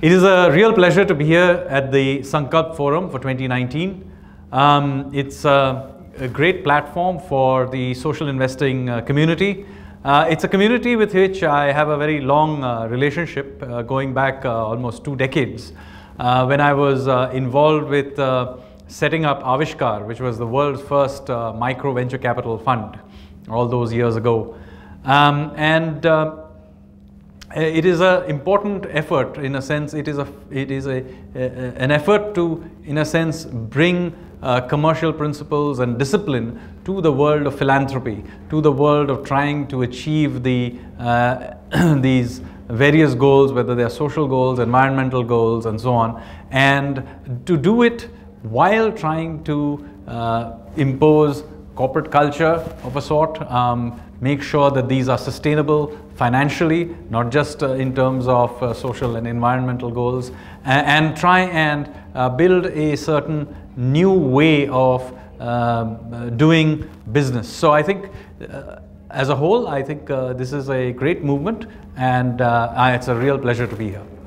It is a real pleasure to be here at the Sankalp Forum for 2019. Um, it's a, a, great platform for the social investing uh, community. Uh, it's a community with which I have a very long uh, relationship uh, going back uh, almost two decades. Uh, when I was involved with setting up Avishkar, which was the world's first micro venture capital fund all those years ago. Um, and uh, it is an important effort in a sense it is a it is a, a an effort to in a sense bring uh, commercial principles and discipline to the world of philanthropy to the world of trying to achieve the uh, these various goals whether they are social goals environmental goals and so on and to do it while trying to uh, impose corporate culture of a sort, um, make sure that these are sustainable financially, not just uh, in terms of uh, social and environmental goals, and, and try and uh, build a certain new way of um, doing business. So I think uh, as a whole, I think uh, this is a great movement and uh, it's a real pleasure to be here.